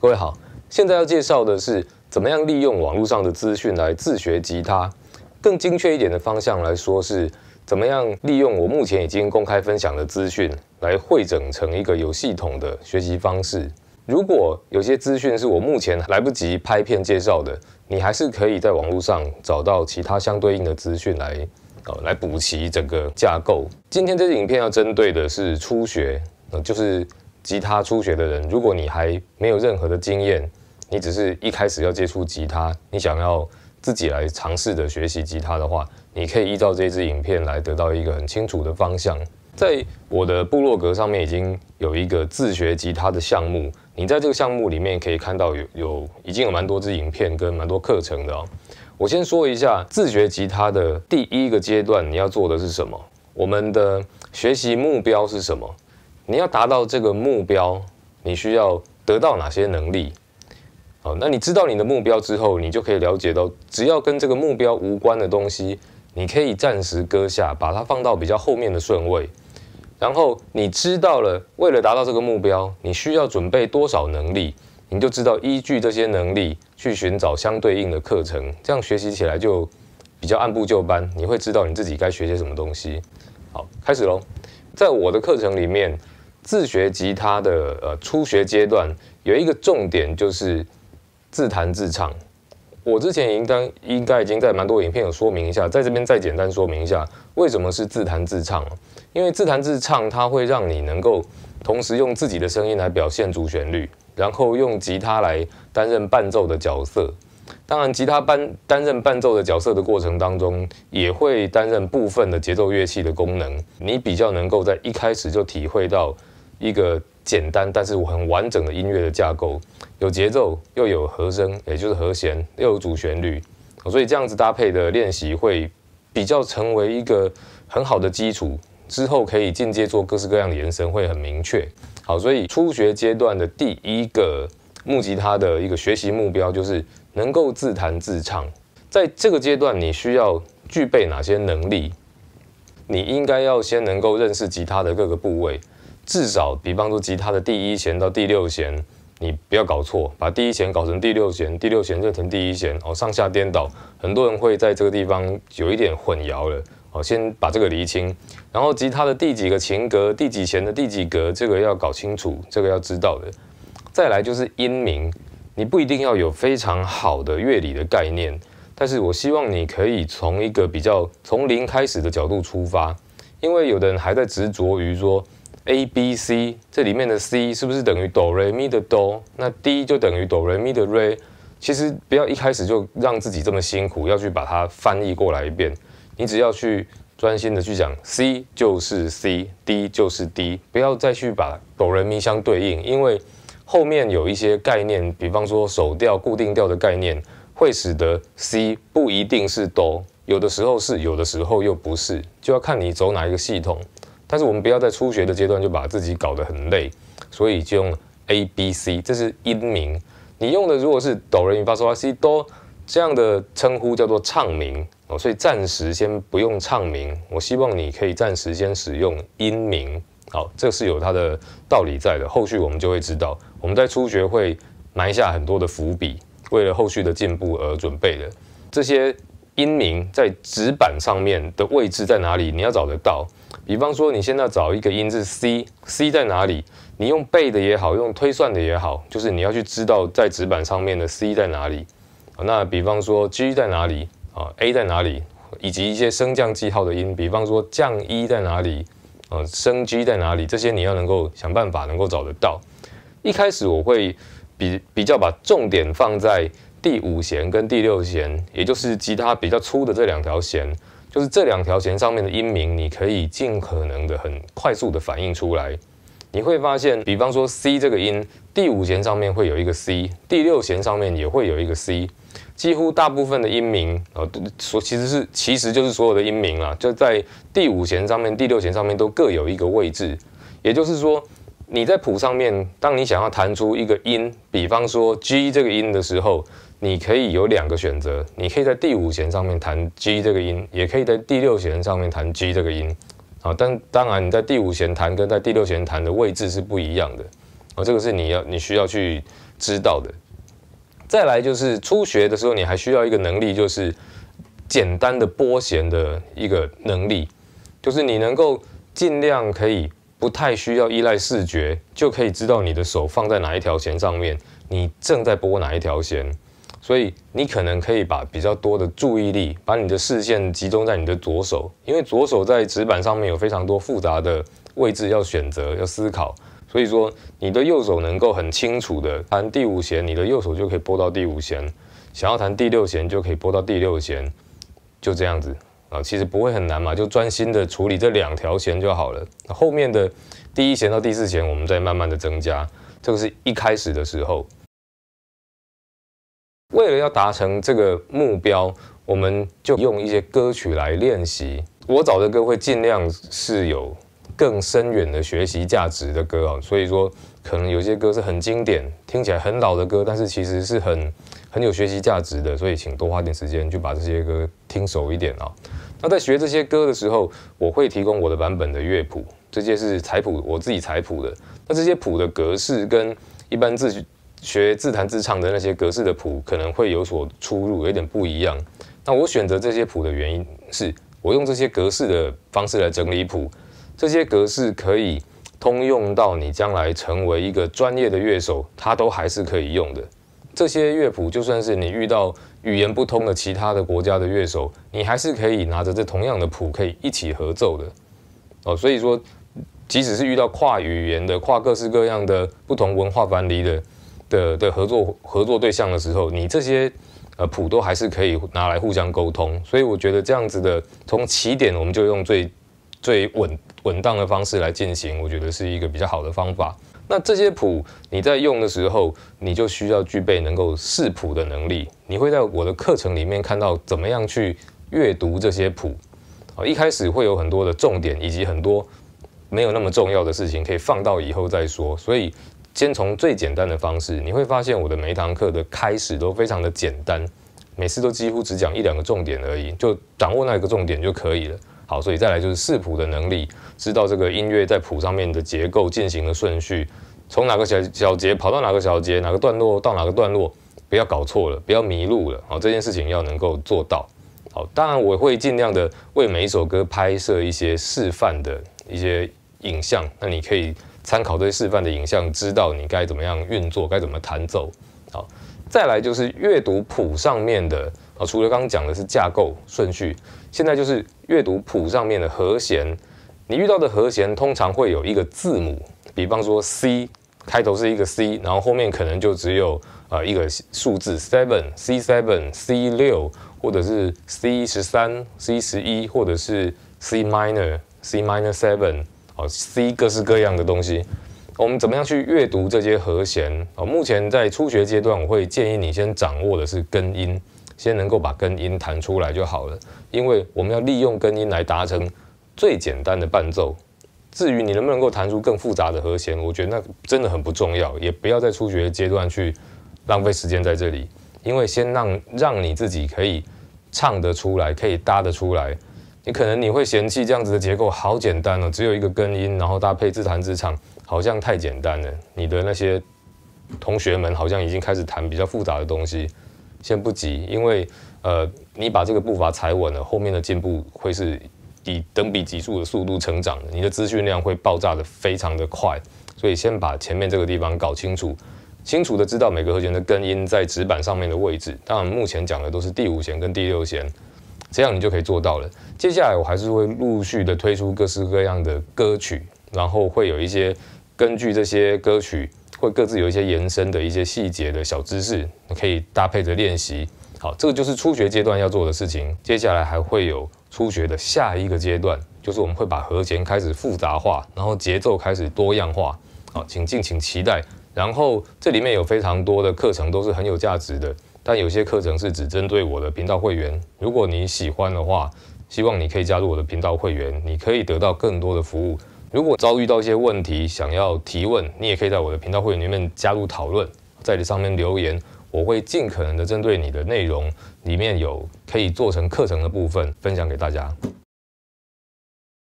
各位好，现在要介绍的是怎么样利用网络上的资讯来自学吉他。更精确一点的方向来说，是怎么样利用我目前已经公开分享的资讯来汇整成一个有系统的学习方式。如果有些资讯是我目前来不及拍片介绍的，你还是可以在网络上找到其他相对应的资讯来，呃，来补齐整个架构。今天这支影片要针对的是初学，呃，就是。吉他初学的人，如果你还没有任何的经验，你只是一开始要接触吉他，你想要自己来尝试着学习吉他的话，你可以依照这支影片来得到一个很清楚的方向。在我的部落格上面已经有一个自学吉他的项目，你在这个项目里面可以看到有有已经有蛮多支影片跟蛮多课程的哦。我先说一下自学吉他的第一个阶段你要做的是什么，我们的学习目标是什么。你要达到这个目标，你需要得到哪些能力？好，那你知道你的目标之后，你就可以了解到，只要跟这个目标无关的东西，你可以暂时搁下，把它放到比较后面的顺位。然后你知道了，为了达到这个目标，你需要准备多少能力，你就知道依据这些能力去寻找相对应的课程，这样学习起来就比较按部就班。你会知道你自己该学些什么东西。好，开始喽，在我的课程里面。自学吉他的呃初学阶段有一个重点就是自弹自唱。我之前应当应该已经在蛮多影片有说明一下，在这边再简单说明一下为什么是自弹自唱因为自弹自唱它会让你能够同时用自己的声音来表现主旋律，然后用吉他来担任伴奏的角色。当然，吉他班担任伴奏的角色的过程当中，也会担任部分的节奏乐器的功能。你比较能够在一开始就体会到。一个简单但是很完整的音乐的架构，有节奏又有和声，也就是和弦，又有主旋律，所以这样子搭配的练习会比较成为一个很好的基础，之后可以进阶做各式各样的延伸，会很明确。好，所以初学阶段的第一个木吉他的一个学习目标就是能够自弹自唱。在这个阶段，你需要具备哪些能力？你应该要先能够认识吉他的各个部位。至少比方说，吉他的第一弦到第六弦，你不要搞错，把第一弦搞成第六弦，第六弦就成第一弦哦，上下颠倒，很多人会在这个地方有一点混淆了哦。先把这个厘清，然后吉他的第几个琴格、第几弦的第几格，这个要搞清楚，这个要知道的。再来就是音名，你不一定要有非常好的乐理的概念，但是我希望你可以从一个比较从零开始的角度出发，因为有的人还在执着于说。A B C，这里面的 C 是不是等于哆来咪的哆？那 D 就等于哆来咪的瑞。其实不要一开始就让自己这么辛苦，要去把它翻译过来一遍。你只要去专心的去讲，C 就是 C，D 就是 D，不要再去把哆来咪相对应，因为后面有一些概念，比方说手调、固定调的概念，会使得 C 不一定是哆，有的时候是，有的时候又不是，就要看你走哪一个系统。但是我们不要在初学的阶段就把自己搞得很累，所以就用 A、B、C，这是音名。你用的如果是哆来咪发 m 拉西哆这样的称呼叫做唱名哦，所以暂时先不用唱名。我希望你可以暂时先使用音名，好，这是有它的道理在的。后续我们就会知道，我们在初学会埋下很多的伏笔，为了后续的进步而准备的这些。音名在纸板上面的位置在哪里？你要找得到。比方说，你现在找一个音是 C，C 在哪里？你用背的也好，用推算的也好，就是你要去知道在纸板上面的 C 在哪里。那比方说 G 在哪里啊？A 在哪里？以及一些升降记号的音，比方说降一在哪里？呃，升 G 在哪里？这些你要能够想办法能够找得到。一开始我会比比较把重点放在。第五弦跟第六弦，也就是吉他比较粗的这两条弦，就是这两条弦上面的音名，你可以尽可能的很快速的反应出来。你会发现，比方说 C 这个音，第五弦上面会有一个 C，第六弦上面也会有一个 C。几乎大部分的音名啊，所其实是其实就是所有的音名了，就在第五弦上面、第六弦上面都各有一个位置。也就是说，你在谱上面，当你想要弹出一个音，比方说 G 这个音的时候，你可以有两个选择，你可以在第五弦上面弹 G 这个音，也可以在第六弦上面弹 G 这个音，啊，但当然你在第五弦弹跟在第六弦弹的位置是不一样的，啊，这个是你要你需要去知道的。再来就是初学的时候，你还需要一个能力，就是简单的拨弦的一个能力，就是你能够尽量可以不太需要依赖视觉，就可以知道你的手放在哪一条弦上面，你正在拨哪一条弦。所以你可能可以把比较多的注意力，把你的视线集中在你的左手，因为左手在纸板上面有非常多复杂的位置要选择、要思考。所以说你的右手能够很清楚的弹第五弦，你的右手就可以拨到第五弦；想要弹第六弦，就可以拨到第六弦。就这样子啊，其实不会很难嘛，就专心的处理这两条弦就好了。后面的第一弦到第四弦，我们再慢慢的增加。这个是一开始的时候。为了要达成这个目标，我们就用一些歌曲来练习。我找的歌会尽量是有更深远的学习价值的歌哦，所以说可能有些歌是很经典、听起来很老的歌，但是其实是很很有学习价值的，所以请多花点时间去把这些歌听熟一点啊。那在学这些歌的时候，我会提供我的版本的乐谱，这些是彩谱我自己彩谱的。那这些谱的格式跟一般自己。学自弹自唱的那些格式的谱可能会有所出入，有点不一样。那我选择这些谱的原因是，我用这些格式的方式来整理谱，这些格式可以通用到你将来成为一个专业的乐手，它都还是可以用的。这些乐谱就算是你遇到语言不通的其他的国家的乐手，你还是可以拿着这同样的谱可以一起合奏的。哦，所以说，即使是遇到跨语言的、跨各式各样的不同文化藩篱的。的的合作合作对象的时候，你这些呃谱都还是可以拿来互相沟通，所以我觉得这样子的从起点我们就用最最稳稳当的方式来进行，我觉得是一个比较好的方法。那这些谱你在用的时候，你就需要具备能够视谱的能力。你会在我的课程里面看到怎么样去阅读这些谱，啊，一开始会有很多的重点，以及很多没有那么重要的事情可以放到以后再说，所以。先从最简单的方式，你会发现我的每一堂课的开始都非常的简单，每次都几乎只讲一两个重点而已，就掌握那一个重点就可以了。好，所以再来就是视谱的能力，知道这个音乐在谱上面的结构进行的顺序，从哪个小小节跑到哪个小节，哪个段落到哪个段落，不要搞错了，不要迷路了。好，这件事情要能够做到。好，当然我会尽量的为每一首歌拍摄一些示范的一些影像，那你可以。参考对示范的影像，知道你该怎么样运作，该怎么弹奏。好，再来就是阅读谱上面的。啊，除了刚刚讲的是架构顺序，现在就是阅读谱上面的和弦。你遇到的和弦通常会有一个字母，比方说 C 开头是一个 C，然后后面可能就只有呃一个数字 seven，C seven，C 六或者是 C 十三，C 十一或者是 C minor，C minor seven。好，C 各是各样的东西，我们怎么样去阅读这些和弦？哦，目前在初学阶段，我会建议你先掌握的是根音，先能够把根音弹出来就好了。因为我们要利用根音来达成最简单的伴奏。至于你能不能够弹出更复杂的和弦，我觉得那真的很不重要，也不要在初学阶段去浪费时间在这里。因为先让让你自己可以唱得出来，可以搭得出来。你可能你会嫌弃这样子的结构好简单哦，只有一个根音，然后搭配自弹自唱，好像太简单了。你的那些同学们好像已经开始弹比较复杂的东西，先不急，因为呃，你把这个步伐踩稳了，后面的进步会是以等比级数的速度成长的，你的资讯量会爆炸的非常的快，所以先把前面这个地方搞清楚，清楚的知道每个和弦的根音在指板上面的位置。当然，目前讲的都是第五弦跟第六弦。这样你就可以做到了。接下来我还是会陆续的推出各式各样的歌曲，然后会有一些根据这些歌曲会各自有一些延伸的一些细节的小知识，可以搭配着练习。好，这个就是初学阶段要做的事情。接下来还会有初学的下一个阶段，就是我们会把和弦开始复杂化，然后节奏开始多样化。好，请敬请期待。然后这里面有非常多的课程都是很有价值的。但有些课程是只针对我的频道会员。如果你喜欢的话，希望你可以加入我的频道会员，你可以得到更多的服务。如果遭遇到一些问题，想要提问，你也可以在我的频道会员里面加入讨论，在这上面留言，我会尽可能的针对你的内容，里面有可以做成课程的部分，分享给大家。